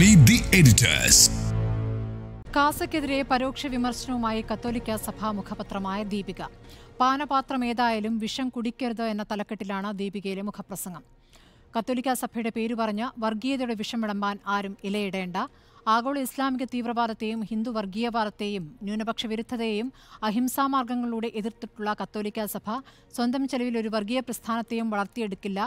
Meet the editors കാസക്കെതിരെ പരോക്ഷ വിമർശനവുമായി കത്തോലിക്ക സഭാ മുഖപത്രമായ ദീപിക പാനപാത്രം ഏതായാലും വിഷം കുടിക്കരുത് എന്ന തലക്കെട്ടിലാണ് ദീപികയിലെ മുഖപ്രസംഗം കത്തോലിക്ക സഭയുടെ പേര് പറഞ്ഞ് വർഗീയതയുടെ വിഷം വിളമ്പാൻ ആരും ഇലയിടേണ്ട ആഗോള ഇസ്ലാമിക തീവ്രവാദത്തെയും ഹിന്ദു വർഗീയവാദത്തെയും ന്യൂനപക്ഷ വിരുദ്ധതയെയും അഹിംസാമാർഗങ്ങളിലൂടെ എതിർത്തിട്ടുള്ള കത്തോലിക്ക സഭ സ്വന്തം ചെലവിൽ ഒരു വർഗീയ പ്രസ്ഥാനത്തെയും വളർത്തിയെടുക്കില്ല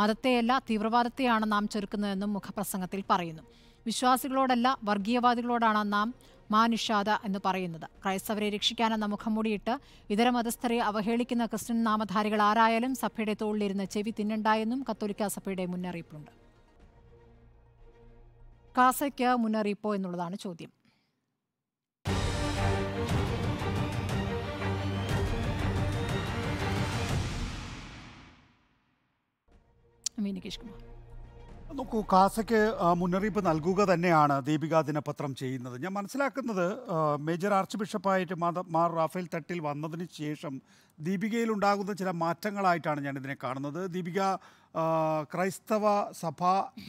മതത്തെയല്ല തീവ്രവാദത്തെയാണ് നാം ചെറുക്കുന്നതെന്നും മുഖപ്രസംഗത്തിൽ പറയുന്നു വിശ്വാസികളോടല്ല വർഗീയവാദികളോടാണ് നാം മാനുഷാദ എന്ന് പറയുന്നത് ക്രൈസ്തവരെ രക്ഷിക്കാനെന്ന മുഖം മൂടിയിട്ട് ഇതര മതസ്ഥരെ അവഹേളിക്കുന്ന ക്രിസ്ത്യൻ നാമധാരികൾ ആരായാലും സഭയുടെ തോളിലിരുന്ന് ചെവി തിന്നണ്ടായെന്നും കത്തോലിക്ക സഭയുടെ മുന്നറിയിപ്പുണ്ട് കാസയ്ക്ക് മുന്നറിയിപ്പോ എന്നുള്ളതാണ് ചോദ്യം അമീനികേഷ് കുമാർ നോക്കൂ കാസയ്ക്ക് മുന്നറിയിപ്പ് നൽകുക തന്നെയാണ് ദീപിക ദിനപത്രം ചെയ്യുന്നത് ഞാൻ മനസ്സിലാക്കുന്നത് മേജർ ആർച്ച് ബിഷപ്പായിട്ട് മാർ റാഫേൽ തട്ടിൽ വന്നതിന് ശേഷം ദീപികയിൽ ഉണ്ടാകുന്ന ചില മാറ്റങ്ങളായിട്ടാണ് ഞാനിതിനെ കാണുന്നത് ദീപിക ക്രൈസ്തവ സഭ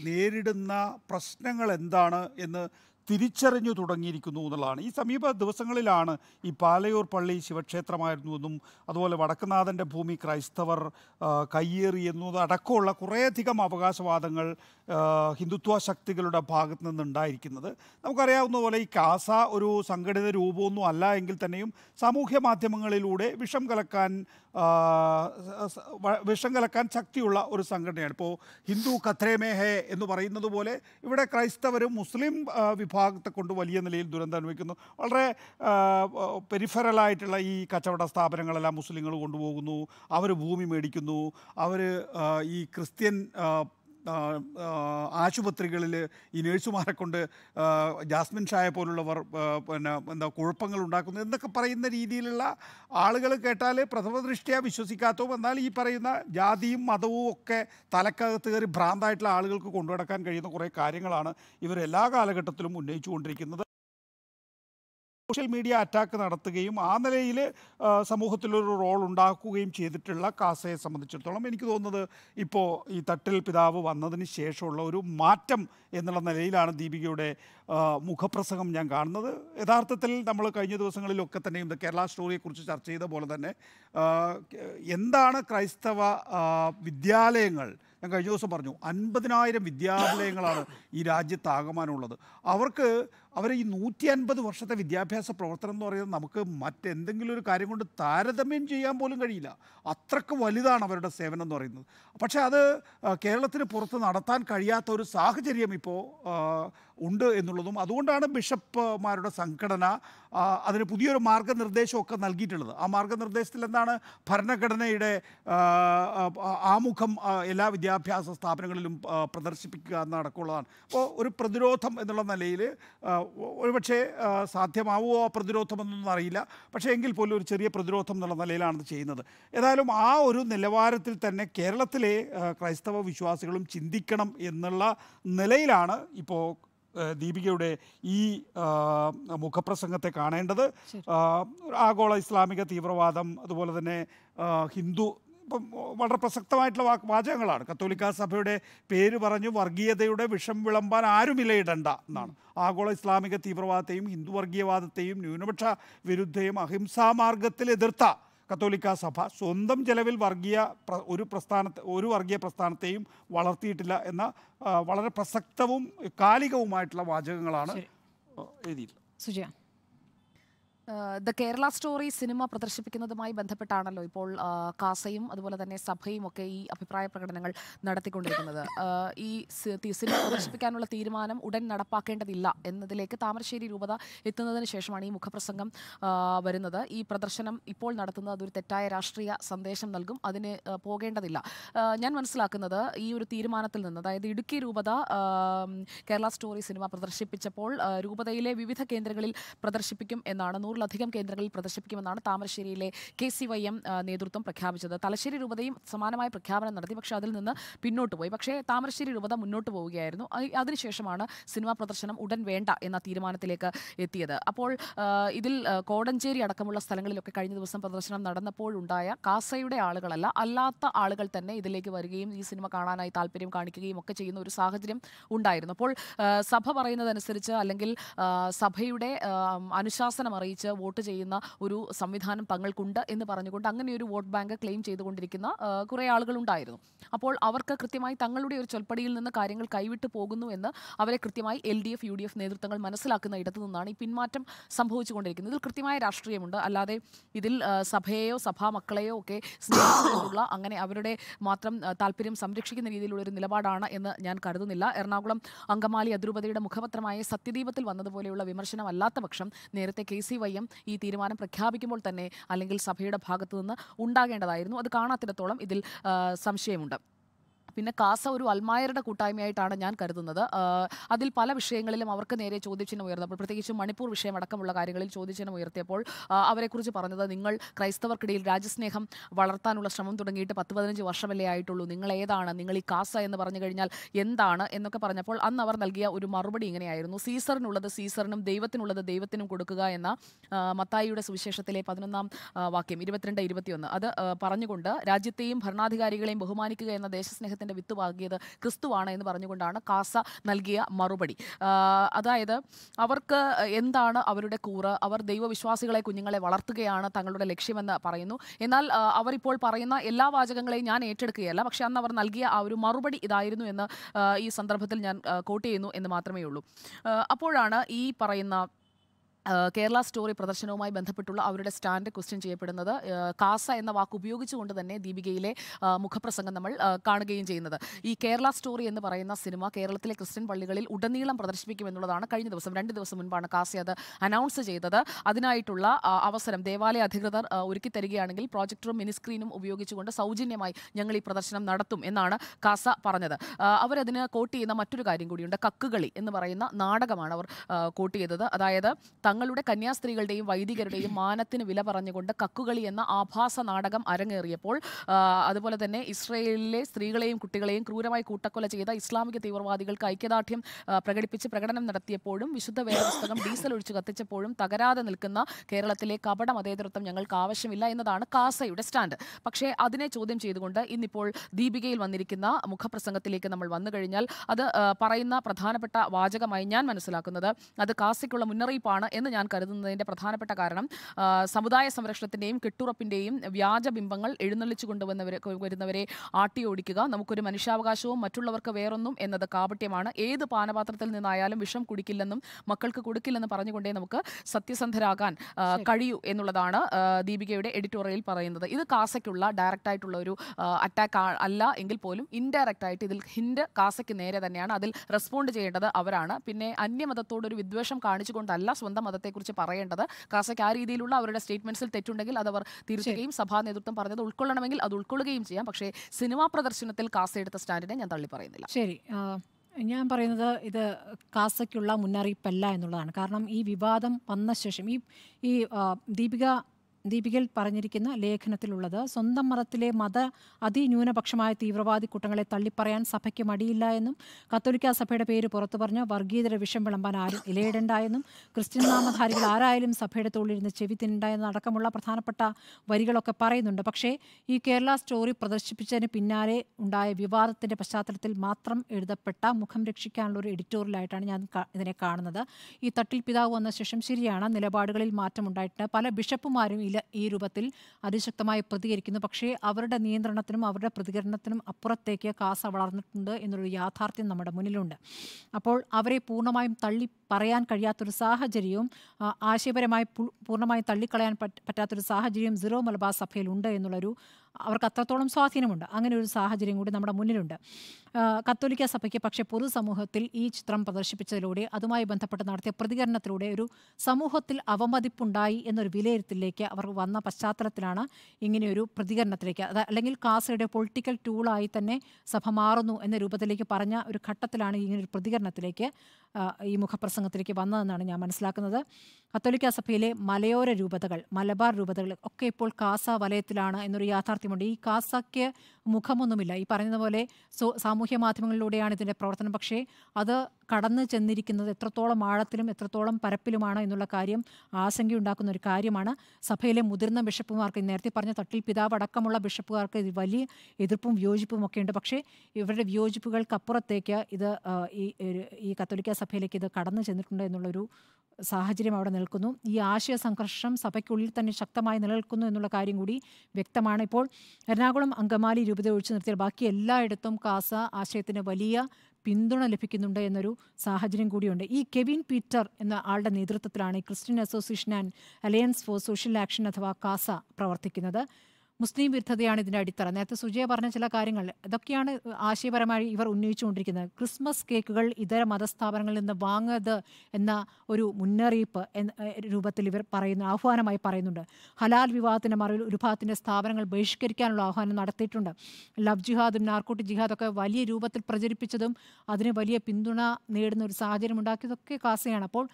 നേരിടുന്ന പ്രശ്നങ്ങൾ എന്താണ് എന്ന് തിരിച്ചറിഞ്ഞു തുടങ്ങിയിരിക്കുന്നു എന്നുള്ളതാണ് ഈ സമീപ ദിവസങ്ങളിലാണ് ഈ പാലയൂർ പള്ളി ശിവക്ഷേത്രമായിരുന്നുവെന്നും അതുപോലെ വടക്കുനാഥൻ്റെ ഭൂമി ക്രൈസ്തവർ കയ്യേറി അടക്കമുള്ള കുറേയധികം അവകാശവാദങ്ങൾ ഹിന്ദുത്വ ശക്തികളുടെ ഭാഗത്തു നിന്നുണ്ടായിരിക്കുന്നത് നമുക്കറിയാവുന്ന പോലെ ഈ കാസ ഒരു സംഘടിത രൂപമൊന്നും അല്ല എങ്കിൽ തന്നെയും സാമൂഹ്യ മാധ്യമങ്ങളിലൂടെ വിഷം കലക്കാൻ വിഷം കലക്കാൻ ശക്തിയുള്ള ഒരു സംഘടനയാണ് ഇപ്പോൾ ഹിന്ദു കത്രേമേഹേ എന്ന് പറയുന്നത് പോലെ ഇവിടെ ക്രൈസ്തവരും മുസ്ലിം വിഭാഗത്തെ കൊണ്ട് വലിയ നിലയിൽ ദുരന്തം അനുഭവിക്കുന്നു വളരെ പെരിഫറലായിട്ടുള്ള ഈ കച്ചവട സ്ഥാപനങ്ങളെല്ലാം മുസ്ലിങ്ങൾ കൊണ്ടുപോകുന്നു അവർ ഭൂമി മേടിക്കുന്നു അവർ ഈ ക്രിസ്ത്യൻ ആശുപത്രികളിൽ ഈ നേഴ്സുമാരെ കൊണ്ട് ജാസ്മിൻ ഷായ പോലുള്ളവർ പിന്നെ എന്താ കുഴപ്പങ്ങൾ ഉണ്ടാക്കുന്നു എന്നൊക്കെ പറയുന്ന രീതിയിലുള്ള ആളുകൾ കേട്ടാൽ പ്രഥമ ദൃഷ്ടിയാ വിശ്വസിക്കാത്തവും എന്നാൽ ഈ പറയുന്ന ജാതിയും മതവും ഒക്കെ തലക്കകത്ത് കയറി ഭ്രാന്തായിട്ടുള്ള ആളുകൾക്ക് കൊണ്ടുനടക്കാൻ കഴിയുന്ന കുറേ കാര്യങ്ങളാണ് ഇവർ എല്ലാ കാലഘട്ടത്തിലും ഉന്നയിച്ചു കൊണ്ടിരിക്കുന്നത് സോഷ്യൽ മീഡിയ അറ്റാക്ക് നടത്തുകയും ആ നിലയിൽ സമൂഹത്തിലൊരു റോൾ ഉണ്ടാക്കുകയും ചെയ്തിട്ടുള്ള കാസയെ സംബന്ധിച്ചിടത്തോളം എനിക്ക് തോന്നുന്നത് ഇപ്പോൾ ഈ തട്ടിൽ പിതാവ് വന്നതിന് ശേഷമുള്ള ഒരു മാറ്റം എന്നുള്ള നിലയിലാണ് ദീപികയുടെ മുഖപ്രസംഗം ഞാൻ കാണുന്നത് യഥാർത്ഥത്തിൽ നമ്മൾ കഴിഞ്ഞ ദിവസങ്ങളിലൊക്കെ തന്നെയും കേരള സ്റ്റോറിയെക്കുറിച്ച് ചർച്ച ചെയ്ത പോലെ തന്നെ എന്താണ് ക്രൈസ്തവ വിദ്യാലയങ്ങൾ ഞാൻ കഴിഞ്ഞ ദിവസം പറഞ്ഞു അൻപതിനായിരം വിദ്യാലയങ്ങളാണ് ഈ രാജ്യത്താകമാനുള്ളത് അവർക്ക് അവർ ഈ നൂറ്റി അൻപത് വർഷത്തെ വിദ്യാഭ്യാസ പ്രവർത്തനം എന്ന് പറയുന്നത് നമുക്ക് മറ്റെന്തെങ്കിലും ഒരു കാര്യം കൊണ്ട് താരതമ്യം ചെയ്യാൻ പോലും കഴിയില്ല അത്രക്ക് വലുതാണ് അവരുടെ സേവനം എന്ന് പറയുന്നത് പക്ഷേ അത് കേരളത്തിന് പുറത്ത് നടത്താൻ കഴിയാത്ത ഒരു സാഹചര്യം ഇപ്പോൾ ഉണ്ട് എന്നുള്ളതും അതുകൊണ്ടാണ് ബിഷപ്പ്മാരുടെ സംഘടന അതിന് പുതിയൊരു മാർഗനിർദ്ദേശമൊക്കെ നൽകിയിട്ടുള്ളത് ആ മാർഗനിർദ്ദേശത്തിൽ എന്താണ് ഭരണഘടനയുടെ ആമുഖം എല്ലാ വിദ്യാഭ്യാസ സ്ഥാപനങ്ങളിലും പ്രദർശിപ്പിക്കുക എന്നടക്കമുള്ളതാണ് അപ്പോൾ ഒരു പ്രതിരോധം എന്നുള്ള നിലയിൽ ഒരുപക്ഷെ സാധ്യമാവുമോ ആ പ്രതിരോധമെന്നൊന്നും അറിയില്ല പക്ഷേ എങ്കിൽ പോലും ഒരു ചെറിയ പ്രതിരോധം എന്നുള്ള നിലയിലാണത് ചെയ്യുന്നത് ഏതായാലും ആ ഒരു നിലവാരത്തിൽ തന്നെ കേരളത്തിലെ ക്രൈസ്തവ വിശ്വാസികളും ചിന്തിക്കണം എന്നുള്ള നിലയിലാണ് ഇപ്പോൾ ദീപികയുടെ ഈ മുഖപ്രസംഗത്തെ കാണേണ്ടത് ആഗോള ഇസ്ലാമിക തീവ്രവാദം അതുപോലെ തന്നെ ഹിന്ദു വളരെ പ്രസക്തമായിട്ടുള്ള വാക്ക് വാചകങ്ങളാണ് കത്തോലിക്ക സഭയുടെ പേര് പറഞ്ഞു വർഗീയതയുടെ വിഷം വിളമ്പാൻ ആരും ഇലയിടണ്ട എന്നാണ് ആഗോള ഇസ്ലാമിക തീവ്രവാദത്തെയും ഹിന്ദു വർഗീയവാദത്തെയും ന്യൂനപക്ഷ വിരുദ്ധയും അഹിംസാമാർഗത്തിൽ എതിർത്ത കത്തോലിക്ക സഭ സ്വന്തം ചെലവിൽ വർഗീയ ഒരു പ്രസ്ഥാനത്തെ ഒരു വർഗീയ പ്രസ്ഥാനത്തെയും വളർത്തിയിട്ടില്ല എന്ന വളരെ പ്രസക്തവും കാലികവുമായിട്ടുള്ള വാചകങ്ങളാണ് എഴുതിയിട്ടുള്ളത് ദ കേരള സ്റ്റോറി സിനിമ പ്രദർശിപ്പിക്കുന്നതുമായി ബന്ധപ്പെട്ടാണല്ലോ ഇപ്പോൾ കാസയും അതുപോലെ തന്നെ സഭയും ഒക്കെ ഈ അഭിപ്രായ പ്രകടനങ്ങൾ നടത്തിക്കൊണ്ടിരിക്കുന്നത് ഈ സിനിമ പ്രദർശിപ്പിക്കാനുള്ള തീരുമാനം ഉടൻ നടപ്പാക്കേണ്ടതില്ല എന്നതിലേക്ക് താമരശ്ശേരി രൂപത എത്തുന്നതിന് ശേഷമാണ് ഈ മുഖപ്രസംഗം വരുന്നത് ഈ പ്രദർശനം ഇപ്പോൾ നടത്തുന്നത് അതൊരു തെറ്റായ രാഷ്ട്രീയ സന്ദേശം നൽകും അതിന് പോകേണ്ടതില്ല ഞാൻ മനസ്സിലാക്കുന്നത് ഈ ഒരു തീരുമാനത്തിൽ നിന്ന് അതായത് ഇടുക്കി രൂപത കേരള സ്റ്റോറി സിനിമ പ്രദർശിപ്പിച്ചപ്പോൾ രൂപതയിലെ വിവിധ കേന്ദ്രങ്ങളിൽ പ്രദർശിപ്പിക്കും എന്നാണ് നൂറ് അഞ്ഞൂറിലധികം കേന്ദ്രങ്ങളിൽ പ്രദർശിപ്പിക്കുമെന്നാണ് താമരശ്ശേരിയിലെ കെ സി വൈ എം നേതൃത്വം പ്രഖ്യാപിച്ചത് തലശ്ശേരി രൂപതയും സമാനമായ പ്രഖ്യാപനം നടത്തി പക്ഷേ അതിൽ നിന്ന് പിന്നോട്ട് പോയി പക്ഷേ താമരശ്ശേരി രൂപത മുന്നോട്ട് പോവുകയായിരുന്നു അതിനുശേഷമാണ് സിനിമാ പ്രദർശനം ഉടൻ വേണ്ട എന്ന തീരുമാനത്തിലേക്ക് എത്തിയത് അപ്പോൾ ഇതിൽ കോടഞ്ചേരി അടക്കമുള്ള സ്ഥലങ്ങളിലൊക്കെ കഴിഞ്ഞ ദിവസം പ്രദർശനം നടന്നപ്പോഴുണ്ടായ കാസയുടെ ആളുകളല്ല അല്ലാത്ത ആളുകൾ തന്നെ ഇതിലേക്ക് വരികയും ഈ സിനിമ കാണാനായി താല്പര്യം കാണിക്കുകയും ഒക്കെ ചെയ്യുന്ന ഒരു സാഹചര്യം ഉണ്ടായിരുന്നു അപ്പോൾ സഭ പറയുന്നതനുസരിച്ച് അല്ലെങ്കിൽ സഭയുടെ അനുശാസനം അറിയിച്ച് വോട്ട് ചെയ്യുന്ന ഒരു സംവിധാനം തങ്ങൾക്കുണ്ട് എന്ന് പറഞ്ഞുകൊണ്ട് അങ്ങനെ ഒരു വോട്ട് ബാങ്ക് ക്ലെയിം ചെയ്തുകൊണ്ടിരിക്കുന്ന കുറേ ആളുകളുണ്ടായിരുന്നു അപ്പോൾ അവർക്ക് കൃത്യമായി തങ്ങളുടെ ഒരു ചൊൽപ്പടിയിൽ നിന്ന് കാര്യങ്ങൾ കൈവിട്ടു പോകുന്നു എന്ന് അവരെ കൃത്യമായി L D F U D F നേതൃത്വങ്ങൾ മനസ്സിലാക്കുന്ന ഇടത്തു നിന്നാണ് ഈ പിന്മാറ്റം സംഭവിച്ചുകൊണ്ടിരിക്കുന്നത് ഇതിൽ കൃത്യമായ രാഷ്ട്രീയമുണ്ട് അല്ലാതെ ഇതിൽ സഭയെയോ സഭാ മക്കളെയോ ഒക്കെ സ്നേഹിക്കുന്നതിനുള്ള അങ്ങനെ അവരുടെ മാത്രം താല്പര്യം സംരക്ഷിക്കുന്ന രീതിയിലുള്ള ഒരു നിലപാടാണ് എന്ന് ഞാൻ കരുതുന്നില്ല എറണാകുളം അങ്കമാലി അതിരൂപതയുടെ മുഖപത്രമായ സത്യദീപത്തിൽ വന്നതുപോലെയുള്ള വിമർശനമല്ലാത്ത പക്ഷം നേരത്തെ കെ സി വൈ കാര്യം ഈ തീരുമാനം പ്രഖ്യാപിക്കുമ്പോൾ തന്നെ അല്ലെങ്കിൽ സഭയുടെ ഭാഗത്തു നിന്ന് ഉണ്ടാകേണ്ടതായിരുന്നു അത് കാണാത്തിടത്തോളം ഇതിൽ സംശയമുണ്ട് പിന്നെ കാസ ഒരു അൽമായരുടെ കൂട്ടായ്മയായിട്ടാണ് ഞാൻ കരുതുന്നത് അതിൽ പല വിഷയങ്ങളിലും അവർക്ക് നേരെ ചോദ്യചിഹ്നം ഉയർന്നപ്പോൾ പ്രത്യേകിച്ച് മണിപ്പൂർ വിഷയം അടക്കമുള്ള കാര്യങ്ങളിൽ ചോദ്യചിഹ്നം ഉയർത്തിയപ്പോൾ അവരെക്കുറിച്ച് പറഞ്ഞത് നിങ്ങൾ ക്രൈസ്തവർക്കിടയിൽ രാജ്യസ്നേഹം വളർത്താനുള്ള ശ്രമം തുടങ്ങിയിട്ട് പത്ത് പതിനഞ്ച് വർഷമല്ലേ ആയിട്ടുള്ളൂ നിങ്ങൾ ഏതാണ് നിങ്ങൾ ഈ കാസ എന്ന് പറഞ്ഞു കഴിഞ്ഞാൽ എന്താണ് എന്നൊക്കെ പറഞ്ഞപ്പോൾ അന്ന് അവർ നൽകിയ ഒരു മറുപടി ഇങ്ങനെയായിരുന്നു സീസറിനുള്ളത് സീസറിനും ദൈവത്തിനുള്ളത് ദൈവത്തിനും കൊടുക്കുക എന്ന മത്തായിയുടെ സുവിശേഷത്തിലെ പതിനൊന്നാം വാക്യം ഇരുപത്തിരണ്ട് ഇരുപത്തിയൊന്ന് അത് പറഞ്ഞുകൊണ്ട് രാജ്യത്തെയും ഭരണാധികാരികളെയും ബഹുമാനിക്കുക എന്ന ദേശസ്നേഹത്തിന് വിശ്വാസത്തിൻ്റെ വിത്ത് പാകിയത് ക്രിസ്തുവാണ് എന്ന് പറഞ്ഞുകൊണ്ടാണ് കാസ നൽകിയ മറുപടി അതായത് അവർക്ക് എന്താണ് അവരുടെ കൂറ് അവർ ദൈവവിശ്വാസികളെ കുഞ്ഞുങ്ങളെ വളർത്തുകയാണ് തങ്ങളുടെ ലക്ഷ്യമെന്ന് പറയുന്നു എന്നാൽ അവരിപ്പോൾ പറയുന്ന എല്ലാ വാചകങ്ങളെയും ഞാൻ ഏറ്റെടുക്കുകയല്ല പക്ഷെ അന്ന് അവർ നൽകിയ ആ ഒരു മറുപടി ഇതായിരുന്നു എന്ന് ഈ സന്ദർഭത്തിൽ ഞാൻ കോട്ട് ചെയ്യുന്നു എന്ന് മാത്രമേ ഉള്ളൂ അപ്പോഴാണ് ഈ പറയുന്ന കേരള സ്റ്റോറി പ്രദർശനവുമായി ബന്ധപ്പെട്ടുള്ള അവരുടെ സ്റ്റാൻഡ് ക്വസ്റ്റ്യൻ ചെയ്യപ്പെടുന്നത് കാസ എന്ന വാക്ക് ഉപയോഗിച്ചുകൊണ്ട് തന്നെ ദീപികയിലെ മുഖപ്രസംഗം നമ്മൾ കാണുകയും ചെയ്യുന്നത് ഈ കേരള സ്റ്റോറി എന്ന് പറയുന്ന സിനിമ കേരളത്തിലെ ക്രിസ്ത്യൻ പള്ളികളിൽ ഉടനീളം പ്രദർശിപ്പിക്കുമെന്നുള്ളതാണ് കഴിഞ്ഞ ദിവസം രണ്ട് ദിവസം മുൻപാണ് കാസ അത് അനൗൺസ് ചെയ്തത് അതിനായിട്ടുള്ള അവസരം ദേവാലയ അധികൃതർ ഒരുക്കി തരികയാണെങ്കിൽ പ്രോജക്ടറും മിനിസ്ക്രീനും ഉപയോഗിച്ചുകൊണ്ട് സൗജന്യമായി ഞങ്ങൾ ഈ പ്രദർശനം നടത്തും എന്നാണ് കാസ പറഞ്ഞത് അവരതിന് കോട്ട് ചെയ്യുന്ന മറ്റൊരു കാര്യം കൂടിയുണ്ട് കക്കുകളി എന്ന് പറയുന്ന നാടകമാണ് അവർ കോട്ട് ചെയ്തത് അതായത് തങ്ങളുടെ കന്യാസ്ത്രീകളുടെയും വൈദികരുടെയും മാനത്തിന് വില പറഞ്ഞുകൊണ്ട് കക്കുകളി എന്ന ആഭാസ നാടകം അരങ്ങേറിയപ്പോൾ അതുപോലെ തന്നെ ഇസ്രയേലിലെ സ്ത്രീകളെയും കുട്ടികളെയും ക്രൂരമായി കൂട്ടക്കൊല ചെയ്ത ഇസ്ലാമിക തീവ്രവാദികൾക്ക് ഐക്യദാർഢ്യം പ്രകടിപ്പിച്ച് പ്രകടനം നടത്തിയപ്പോഴും വിശുദ്ധ വേദപുസ്തകം ഡീസൽ ഒഴിച്ചു കത്തിച്ചപ്പോഴും തകരാതെ നിൽക്കുന്ന കേരളത്തിലെ കപട മതേതൃത്വം ഞങ്ങൾക്ക് ആവശ്യമില്ല എന്നതാണ് കാസയുടെ സ്റ്റാൻഡ് പക്ഷേ അതിനെ ചോദ്യം ചെയ്തുകൊണ്ട് ഇന്നിപ്പോൾ ദീപികയിൽ വന്നിരിക്കുന്ന മുഖപ്രസംഗത്തിലേക്ക് നമ്മൾ വന്നു കഴിഞ്ഞാൽ അത് പറയുന്ന പ്രധാനപ്പെട്ട വാചകമായി ഞാൻ മനസ്സിലാക്കുന്നത് അത് കാസയ്ക്കുള്ള മുന്നറിയിപ്പാണ് എന്ന് എന്ന് ഞാൻ കരുതുന്നതിൻ്റെ പ്രധാനപ്പെട്ട കാരണം സമുദായ സംരക്ഷണത്തിൻ്റെയും കെട്ടുറപ്പിൻ്റെയും വ്യാജ ബിംബങ്ങൾ എഴുന്നള്ളിച്ചു കൊണ്ടുവന്നവരെ വരുന്നവരെ ആട്ടി ഓടിക്കുക നമുക്കൊരു മനുഷ്യാവകാശവും മറ്റുള്ളവർക്ക് വേറൊന്നും എന്നത് കാപട്യമാണ് ഏത് പാനപാത്രത്തിൽ നിന്നായാലും വിഷം കുടിക്കില്ലെന്നും മക്കൾക്ക് കൊടുക്കില്ലെന്നും പറഞ്ഞുകൊണ്ടേ നമുക്ക് സത്യസന്ധരാകാൻ കഴിയൂ എന്നുള്ളതാണ് ദീപികയുടെ എഡിറ്റോറിയൽ പറയുന്നത് ഇത് കാസയ്ക്കുള്ള ഡയറക്റ്റ് ആയിട്ടുള്ള ഒരു അറ്റാക്ക് അല്ല എങ്കിൽ പോലും ഇൻഡയറക്റ്റ് ആയിട്ട് ഇതിൽ ഹിൻഡ് കാസയ്ക്ക് നേരെ തന്നെയാണ് അതിൽ റെസ്പോണ്ട് ചെയ്യേണ്ടത് അവരാണ് പിന്നെ അന്യമതത്തോടൊരു വിദ്വേഷം കാണിച്ചുകൊണ്ടല്ല സ്വന്തം മതത്തെക്കുറിച്ച് പറയേണ്ടത് കാസയ്ക്ക് ആ രീതിയിലുള്ള അവരുടെ സ്റ്റേറ്റ്മെന്റ്സിൽ തെറ്റുണ്ടെങ്കിൽ അത് അവർ തീർച്ചയായും സഭാ നേതൃത്വം പറഞ്ഞത് ഉൾക്കൊള്ളണമെങ്കിൽ അത് ഉൾക്കൊള്ളുകയും ചെയ്യാം പക്ഷേ സിനിമാ പ്രദർശനത്തിൽ കാസ എടുത്ത സ്റ്റാൻഡിനെ ഞാൻ തള്ളി പറയുന്നില്ല ശരി ഞാൻ പറയുന്നത് ഇത് കാസയ്ക്കുള്ള മുന്നറിയിപ്പല്ല എന്നുള്ളതാണ് കാരണം ഈ വിവാദം വന്ന ശേഷം ഈ ഈ ദീപിക ദീപികൽ പറഞ്ഞിരിക്കുന്ന ലേഖനത്തിലുള്ളത് സ്വന്തം മതത്തിലെ മത അതിന്യൂനപക്ഷമായ തീവ്രവാദി കൂട്ടങ്ങളെ തള്ളിപ്പറയാൻ സഭയ്ക്ക് മടിയില്ല എന്നും കത്തോലിക്കാ സഭയുടെ പേര് പുറത്തു പറഞ്ഞ് വർഗീയതര വിഷം വിളമ്പാൻ ആരും ഇലയിടണ്ട എന്നും ക്രിസ്ത്യൻ നാമധാരികൾ ആരായാലും സഭയുടെ തോളിലിരുന്ന് ചെവി തിന്നണ്ട എന്നടക്കമുള്ള പ്രധാനപ്പെട്ട വരികളൊക്കെ പറയുന്നുണ്ട് പക്ഷേ ഈ കേരള സ്റ്റോറി പ്രദർശിപ്പിച്ചതിന് പിന്നാലെ ഉണ്ടായ വിവാദത്തിന്റെ പശ്ചാത്തലത്തിൽ മാത്രം എഴുതപ്പെട്ട മുഖം രക്ഷിക്കാനുള്ള ഒരു എഡിറ്റോറിയലായിട്ടാണ് ഞാൻ ഇതിനെ കാണുന്നത് ഈ തട്ടിൽ പിതാവ് വന്ന ശേഷം ശരിയാണ് നിലപാടുകളിൽ മാറ്റമുണ്ടായിട്ടുണ്ട് പല ബിഷപ്പുമാരും ഇല ഇന്ത്യ ഈ രൂപത്തിൽ അതിശക്തമായി പ്രതികരിക്കുന്നു പക്ഷേ അവരുടെ നിയന്ത്രണത്തിനും അവരുടെ പ്രതികരണത്തിനും അപ്പുറത്തേക്ക് കാസ വളർന്നിട്ടുണ്ട് എന്നൊരു യാഥാർത്ഥ്യം നമ്മുടെ മുന്നിലുണ്ട് അപ്പോൾ അവരെ പൂർണ്ണമായും തള്ളി പറയാൻ കഴിയാത്തൊരു സാഹചര്യവും ആശയപരമായി പൂർണ്ണമായും തള്ളിക്കളയാൻ പറ്റാത്തൊരു സാഹചര്യം സിറോ മലബാർ സഭയിലുണ്ട് എന്നുള്ളൊരു അവർക്ക് അത്രത്തോളം സ്വാധീനമുണ്ട് അങ്ങനെ ഒരു സാഹചര്യം കൂടി നമ്മുടെ മുന്നിലുണ്ട് കത്തോലിക്ക സഭയ്ക്ക് പക്ഷേ പൊതുസമൂഹത്തിൽ ഈ ചിത്രം പ്രദർശിപ്പിച്ചതിലൂടെ അതുമായി ബന്ധപ്പെട്ട് നടത്തിയ പ്രതികരണത്തിലൂടെ ഒരു സമൂഹത്തിൽ അവമതിപ്പുണ്ടായി എന്നൊരു വിലയിരുത്തലിലേക്ക് അവർ വന്ന പശ്ചാത്തലത്തിലാണ് ഇങ്ങനെയൊരു പ്രതികരണത്തിലേക്ക് അത് അല്ലെങ്കിൽ കാസയുടെ പൊളിറ്റിക്കൽ ടൂളായി തന്നെ സഭ മാറുന്നു എന്ന രൂപത്തിലേക്ക് പറഞ്ഞ ഒരു ഘട്ടത്തിലാണ് ഇങ്ങനൊരു പ്രതികരണത്തിലേക്ക് ഈ മുഖപ്രസംഗത്തിലേക്ക് വന്നതെന്നാണ് ഞാൻ മനസ്സിലാക്കുന്നത് കത്തോലിക്ക സഭയിലെ മലയോര രൂപതകൾ മലബാർ രൂപതകൾ ഒക്കെ ഇപ്പോൾ കാസ വലയത്തിലാണ് എന്നൊരു യാഥാർത്ഥ്യം സാധിക്കുമുണ്ട് ഈ കാസയ്ക്ക് മുഖമൊന്നുമില്ല ഈ പറയുന്നത് പോലെ സാമൂഹ്യ മാധ്യമങ്ങളിലൂടെയാണ് ഇതിൻ്റെ പ്രവർത്തനം പക്ഷേ അത് കടന്നു ചെന്നിരിക്കുന്നത് എത്രത്തോളം ആഴത്തിലും എത്രത്തോളം പരപ്പിലുമാണ് എന്നുള്ള കാര്യം ആശങ്കയുണ്ടാക്കുന്ന ഒരു കാര്യമാണ് സഭയിലെ മുതിർന്ന ബിഷപ്പുമാർക്ക് നേരത്തെ പറഞ്ഞ തട്ടിൽ പിതാവ് അടക്കമുള്ള ബിഷപ്പുകാർക്ക് ഇത് വലിയ എതിർപ്പും വിയോജിപ്പും ഒക്കെ ഉണ്ട് പക്ഷേ ഇവരുടെ വിയോജിപ്പുകൾക്കപ്പുറത്തേക്ക് ഇത് ഈ ഈ കത്തോലിക്ക സഭയിലേക്ക് ഇത് കടന്നു ചെന്നിട്ടുണ്ട് എന്നുള്ളൊരു സാഹചര്യം അവിടെ നിൽക്കുന്നു ഈ ആശയ സംഘർഷം സഭയ്ക്കുള്ളിൽ തന്നെ ശക്തമായി നിലനിൽക്കുന്നു എന്നുള്ള കാര്യം കൂടി വ്യക്തമാണ് ഇപ്പോൾ എറണാകുളം അങ്കമാലി രൂപത ഒഴിച്ചു നിർത്തിയാൽ ബാക്കി എല്ലായിടത്തും കാസ ആശയത്തിന് വലിയ പിന്തുണ ലഭിക്കുന്നുണ്ട് എന്നൊരു സാഹചര്യം കൂടിയുണ്ട് ഈ കെവിൻ പീറ്റർ എന്ന ആളുടെ നേതൃത്വത്തിലാണ് ഈ Christian association and alliance for social action അഥവാ കാസ പ്രവർത്തിക്കുന്നത് മുസ്ലിം വിരുദ്ധതയാണ് ഇതിൻ്റെ അടിത്തറ നേരത്തെ സുജയ പറഞ്ഞ ചില കാര്യങ്ങൾ ഇതൊക്കെയാണ് ആശയപരമായി ഇവർ ഉന്നയിച്ചുകൊണ്ടിരിക്കുന്നത് ക്രിസ്മസ് കേക്കുകൾ ഇതര മതസ്ഥാപനങ്ങളിൽ നിന്ന് വാങ്ങരുത് എന്ന ഒരു മുന്നറിയിപ്പ് രൂപത്തിൽ ഇവർ പറയുന്ന ആഹ്വാനമായി പറയുന്നുണ്ട് ഹലാൽ വിവാഹത്തിൻ്റെ മറവിൽ ഒരു ഭാഗത്തിൻ്റെ സ്ഥാപനങ്ങൾ ബഹിഷ്കരിക്കാനുള്ള ആഹ്വാനം നടത്തിയിട്ടുണ്ട് ലവ് ജിഹാദും നാർക്കോട്ടിക് ജിഹാദൊക്കെ വലിയ രൂപത്തിൽ പ്രചരിപ്പിച്ചതും അതിന് വലിയ പിന്തുണ നേടുന്ന ഒരു സാഹചര്യം ഉണ്ടാക്കിയതൊക്കെ കാസയാണ് അപ്പോൾ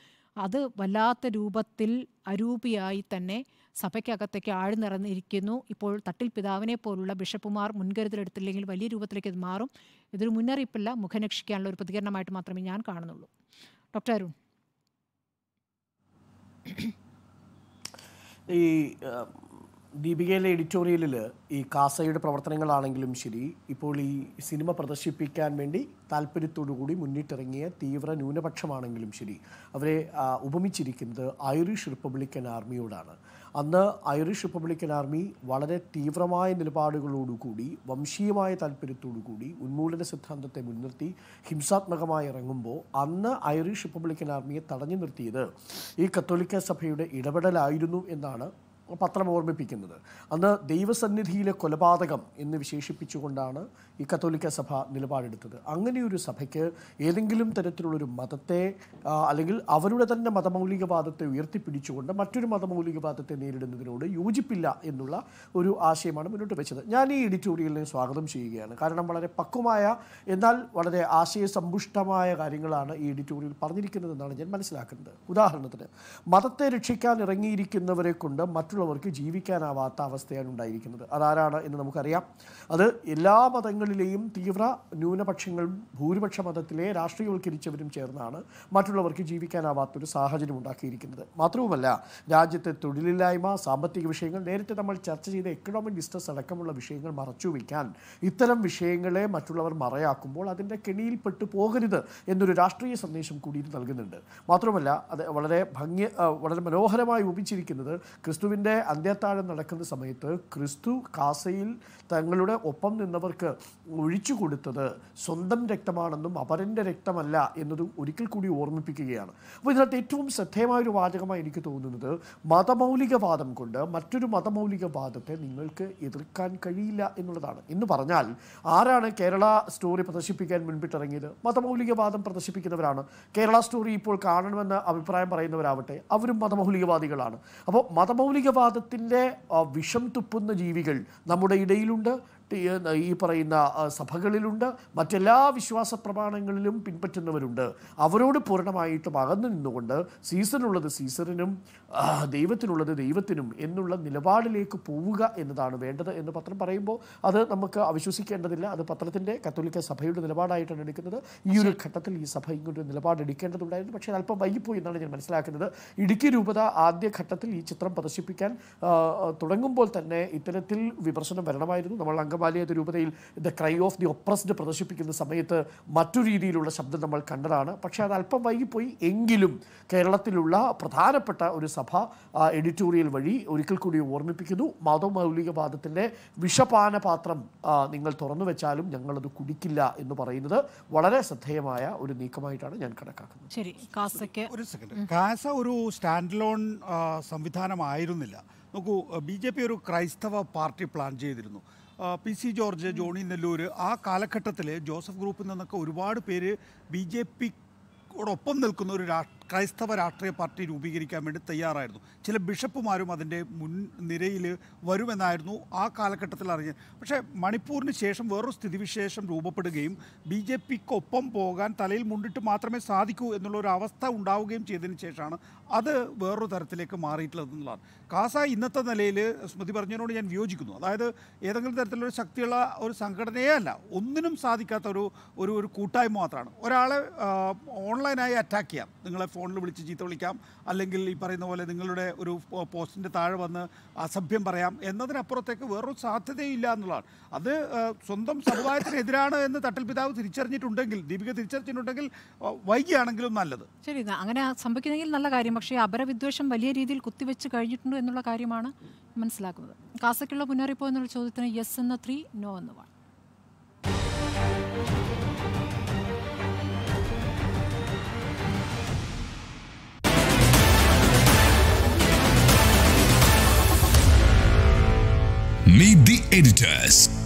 അത് വല്ലാത്ത രൂപത്തിൽ അരൂപിയായി തന്നെ സഭയ്ക്കകത്തേക്ക് ആഴ്ന്നിറന്നിരിക്കുന്നു ഇപ്പോൾ തട്ടിൽ പിതാവിനെ പോലുള്ള ബിഷപ്പുമാർ മുൻകരുതലെടുത്തില്ലെങ്കിൽ വലിയ രൂപത്തിലേക്ക് ഇത് മാറും ഇതൊരു മുന്നറിയിപ്പില്ല മുഖം രക്ഷിക്കാനുള്ള ഒരു പ്രതികരണമായിട്ട് മാത്രമേ ഞാൻ കാണുന്നുള്ളൂ ഡോക്ടർ അരുൺ ഈ ദീപികയിലെ എഡിറ്റോറിയലിൽ ഈ കാസയുടെ പ്രവർത്തനങ്ങളാണെങ്കിലും ശരി ഇപ്പോൾ ഈ സിനിമ പ്രദർശിപ്പിക്കാൻ വേണ്ടി താല്പര്യത്തോടുകൂടി മുന്നിട്ടിറങ്ങിയ തീവ്ര ന്യൂനപക്ഷമാണെങ്കിലും ശരി അവരെ ഉപമിച്ചിരിക്കുന്നത് ഐറിഷ് റിപ്പബ്ലിക്കൻ ആർമിയോടാണ് അന്ന് ഐറിഷ് റിപ്പബ്ലിക്കൻ ആർമി വളരെ തീവ്രമായ നിലപാടുകളോടുകൂടി വംശീയമായ താല്പര്യത്തോടുകൂടി ഉന്മൂലന സിദ്ധാന്തത്തെ മുൻനിർത്തി ഹിംസാത്മകമായി ഇറങ്ങുമ്പോൾ അന്ന് ഐറിഷ് റിപ്പബ്ലിക്കൻ ആർമിയെ തടഞ്ഞു നിർത്തിയത് ഈ കത്തോലിക്ക സഭയുടെ ഇടപെടലായിരുന്നു എന്നാണ് പത്രം ഓർമ്മിപ്പിക്കുന്നത് അന്ന് ദൈവസന്നിധിയിലെ കൊലപാതകം എന്ന് വിശേഷിപ്പിച്ചുകൊണ്ടാണ് ഈ കത്തോലിക്ക സഭ നിലപാടെടുത്തത് അങ്ങനെയൊരു സഭയ്ക്ക് ഏതെങ്കിലും തരത്തിലുള്ളൊരു മതത്തെ അല്ലെങ്കിൽ അവരുടെ തന്നെ മതമൗലികവാദത്തെ ഉയർത്തിപ്പിടിച്ചുകൊണ്ട് മറ്റൊരു മതമൗലികവാദത്തെ നേരിടുന്നതിനോട് യോജിപ്പില്ല എന്നുള്ള ഒരു ആശയമാണ് മുന്നോട്ട് വെച്ചത് ഞാൻ ഈ എഡിറ്റോറിയലിനെ സ്വാഗതം ചെയ്യുകയാണ് കാരണം വളരെ പക്വമായ എന്നാൽ വളരെ ആശയസമ്പുഷ്ടമായ കാര്യങ്ങളാണ് ഈ എഡിറ്റോറിയൽ പറഞ്ഞിരിക്കുന്നതെന്നാണ് ഞാൻ മനസ്സിലാക്കുന്നത് ഉദാഹരണത്തിന് മതത്തെ രക്ഷിക്കാൻ ഇറങ്ങിയിരിക്കുന്നവരെ കൊണ്ട് മറ്റുള്ളവർക്ക് ജീവിക്കാനാവാത്ത അവസ്ഥയാണ് ഉണ്ടായിരിക്കുന്നത് അതാരാണ് എന്ന് നമുക്കറിയാം അത് എല്ലാ മതങ്ങളിലെയും തീവ്ര ന്യൂനപക്ഷങ്ങളും ഭൂരിപക്ഷ മതത്തിലെ രാഷ്ട്രീയവൽക്കരിച്ചവരും ചേർന്നാണ് മറ്റുള്ളവർക്ക് ജീവിക്കാനാവാത്തൊരു സാഹചര്യം ഉണ്ടാക്കിയിരിക്കുന്നത് മാത്രവുമല്ല രാജ്യത്തെ തൊഴിലില്ലായ്മ സാമ്പത്തിക വിഷയങ്ങൾ നേരത്തെ നമ്മൾ ചർച്ച ചെയ്ത എക്കണോമിക് ഡിസ്റ്റൻസ് അടക്കമുള്ള വിഷയങ്ങൾ മറച്ചു വയ്ക്കാൻ ഇത്തരം വിഷയങ്ങളെ മറ്റുള്ളവർ മറയാക്കുമ്പോൾ അതിൻ്റെ കെണിയിൽപ്പെട്ടു പോകരുത് എന്നൊരു രാഷ്ട്രീയ സന്ദേശം കൂടി ഇത് നൽകുന്നുണ്ട് മാത്രമല്ല അത് വളരെ ഭംഗി വളരെ മനോഹരമായി ഉപിച്ചിരിക്കുന്നത് ക്രിസ്തുവിൻ ക്രിസ്തുവിൻ്റെ അന്ത്യത്താഴം നടക്കുന്ന സമയത്ത് ക്രിസ്തു കാസയിൽ തങ്ങളുടെ ഒപ്പം നിന്നവർക്ക് ഒഴിച്ചു കൊടുത്തത് സ്വന്തം രക്തമാണെന്നും അപരൻ്റെ രക്തമല്ല എന്നതും ഒരിക്കൽ കൂടി ഓർമ്മിപ്പിക്കുകയാണ് അപ്പോൾ ഇതിനകത്ത് ഏറ്റവും ശ്രദ്ധേയമായൊരു വാചകമായി എനിക്ക് തോന്നുന്നത് മതമൗലികവാദം കൊണ്ട് മറ്റൊരു മതമൗലികവാദത്തെ നിങ്ങൾക്ക് എതിർക്കാൻ കഴിയില്ല എന്നുള്ളതാണ് എന്ന് പറഞ്ഞാൽ ആരാണ് കേരള സ്റ്റോറി പ്രദർശിപ്പിക്കാൻ മുൻപിട്ടിറങ്ങിയത് മതമൗലികവാദം പ്രദർശിപ്പിക്കുന്നവരാണ് കേരള സ്റ്റോറി ഇപ്പോൾ കാണണമെന്ന് അഭിപ്രായം പറയുന്നവരാവട്ടെ അവരും മതമൗലികവാദികളാണ് അപ്പോൾ മതമൗലിക മനുഷ്യത്വവാദത്തിൻ്റെ വിഷം തുപ്പുന്ന ജീവികൾ നമ്മുടെ ഇടയിലുണ്ട് ഈ പറയുന്ന സഭകളിലുണ്ട് മറ്റെല്ലാ വിശ്വാസ പ്രമാണങ്ങളിലും പിൻപറ്റുന്നവരുണ്ട് അവരോട് പൂർണ്ണമായിട്ടും അകന്നു നിന്നുകൊണ്ട് സീസണുള്ളത് സീസണിനും ദൈവത്തിനുള്ളത് ദൈവത്തിനും എന്നുള്ള നിലപാടിലേക്ക് പോവുക എന്നതാണ് വേണ്ടത് എന്ന് പത്രം പറയുമ്പോൾ അത് നമുക്ക് അവിശ്വസിക്കേണ്ടതില്ല അത് പത്രത്തിൻ്റെ കത്തോലിക്ക സഭയുടെ നിലപാടായിട്ടാണ് എടുക്കുന്നത് ഈ ഒരു ഘട്ടത്തിൽ ഈ സഭ ഇങ്ങോട്ടൊരു നിലപാട് പക്ഷേ അല്പം വൈകിപ്പോയി എന്നാണ് ഞാൻ മനസ്സിലാക്കുന്നത് ഇടുക്കി രൂപത ആദ്യ ഘട്ടത്തിൽ ഈ ചിത്രം പ്രദർശിപ്പിക്കാൻ തുടങ്ങുമ്പോൾ തന്നെ ഇത്തരത്തിൽ വിമർശനം വരണമായിരുന്നു നമ്മൾ സംഘമാലയത്തെ രൂപതയിൽ the cry of the oppressed പ്രദർശിപ്പിക്കുന്ന സമയത്ത് മറ്റു രീതിയിലുള്ള ശബ്ദം നമ്മൾ കണ്ടതാണ് പക്ഷേ അത് അല്പം വൈകിപ്പോയി എങ്കിലും കേരളത്തിലുള്ള പ്രധാനപ്പെട്ട ഒരു സഭ എഡിറ്റോറിയൽ വഴി ഒരിക്കൽ കൂടി ഓർമ്മിപ്പിക്കുന്നു മതമൗലികവാദത്തിൻ്റെ വിഷപാന പാത്രം നിങ്ങൾ തുറന്നു വെച്ചാലും ഞങ്ങളത് കുടിക്കില്ല എന്ന് പറയുന്നത് വളരെ ശ്രദ്ധേയമായ ഒരു നീക്കമായിട്ടാണ് ഞാൻ കണക്കാക്കുന്നത് ശരി ഒരു സെക്കൻഡ് കാസ ഒരു സ്റ്റാൻഡ് ലോൺ സംവിധാനമായിരുന്നില്ല നോക്കൂ ബി ജെ പി ഒരു ക്രൈസ്തവ പാർട്ടി പ്ലാൻ ചെയ്തിരുന്നു പി സി ജോർജ് ജോണി നെല്ലൂർ ആ കാലഘട്ടത്തിൽ ജോസഫ് ഗ്രൂപ്പിൽ നിന്നൊക്കെ ഒരുപാട് പേര് ബി ജെ പിയോടൊപ്പം നിൽക്കുന്ന ഒരു രാഷ്ട്രീയ ക്രൈസ്തവ രാഷ്ട്രീയ പാർട്ടി രൂപീകരിക്കാൻ വേണ്ടി തയ്യാറായിരുന്നു ചില ബിഷപ്പുമാരും അതിൻ്റെ നിരയിൽ വരുമെന്നായിരുന്നു ആ കാലഘട്ടത്തിൽ അറിഞ്ഞത് പക്ഷേ മണിപ്പൂരിന് ശേഷം വേറൊരു സ്ഥിതിവിശേഷം രൂപപ്പെടുകയും ബി ജെ പിക്കൊപ്പം പോകാൻ തലയിൽ മുണ്ടിട്ട് മാത്രമേ സാധിക്കൂ എന്നുള്ളൊരു അവസ്ഥ ഉണ്ടാവുകയും ചെയ്തതിന് ശേഷമാണ് അത് വേറൊരു തരത്തിലേക്ക് മാറിയിട്ടുള്ളതെന്നുള്ളതാണ് കാസ ഇന്നത്തെ നിലയിൽ സ്മൃതി പറഞ്ഞതിനോട് ഞാൻ വിയോജിക്കുന്നു അതായത് ഏതെങ്കിലും തരത്തിലുള്ള ശക്തിയുള്ള ഒരു സംഘടനയേ അല്ല ഒന്നിനും സാധിക്കാത്ത ഒരു ഒരു കൂട്ടായ്മ മാത്രമാണ് ഒരാളെ ഓൺലൈനായി അറ്റാക്ക് ചെയ്യാം നിങ്ങളെ ഫോൺ ഫോണിൽ വിളിച്ച് ചീത്ത വിളിക്കാം അല്ലെങ്കിൽ ഈ പറയുന്ന പോലെ നിങ്ങളുടെ ഒരു പോസ്റ്റിൻ്റെ താഴെ വന്ന് അസഭ്യം പറയാം എന്നതിനപ്പുറത്തേക്ക് വേറൊരു സാധ്യതയില്ല എന്നുള്ളതാണ് അത് സ്വന്തം സമുദായത്തിനെതിരാണ് എന്ന് തട്ടൽ പിതാവ് തിരിച്ചറിഞ്ഞിട്ടുണ്ടെങ്കിൽ ദീപിക തിരിച്ചറിഞ്ഞിട്ടുണ്ടെങ്കിൽ വൈകിയാണെങ്കിലും നല്ലത് ശരി അങ്ങനെ സംഭവിക്കുന്നെങ്കിൽ നല്ല കാര്യം പക്ഷേ അപരവിദ്വേഷം വലിയ രീതിയിൽ കുത്തിവെച്ച് കഴിഞ്ഞിട്ടുണ്ട് എന്നുള്ള കാര്യമാണ് മനസ്സിലാക്കുന്നത് കാസക്കുള്ള മുന്നറിയിപ്പോ എന്നുള്ള ചോദ്യത്തിന് യെസ് എന്ന ത്രീ നോ എന്ന വൺ editors.